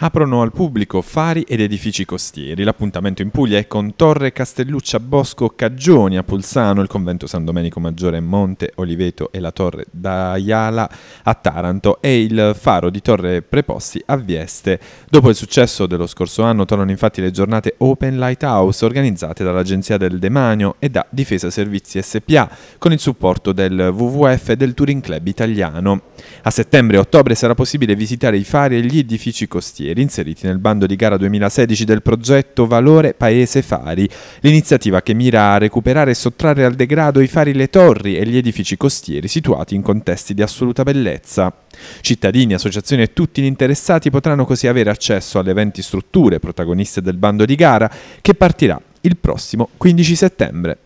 aprono al pubblico fari ed edifici costieri. L'appuntamento in Puglia è con Torre Castelluccia Bosco Caggioni a Pulsano, il convento San Domenico Maggiore Monte Oliveto e la Torre d'Aiala a Taranto e il faro di Torre Preposti a Vieste. Dopo il successo dello scorso anno tornano infatti le giornate Open Lighthouse organizzate dall'Agenzia del Demanio e da Difesa Servizi SPA con il supporto del WWF e del Touring Club italiano. A settembre e ottobre sarà possibile visitare i fari e gli edifici costieri cantieri inseriti nel bando di gara 2016 del progetto Valore Paese Fari, l'iniziativa che mira a recuperare e sottrarre al degrado i fari le torri e gli edifici costieri situati in contesti di assoluta bellezza. Cittadini, associazioni e tutti gli interessati potranno così avere accesso alle 20 strutture protagoniste del bando di gara che partirà il prossimo 15 settembre.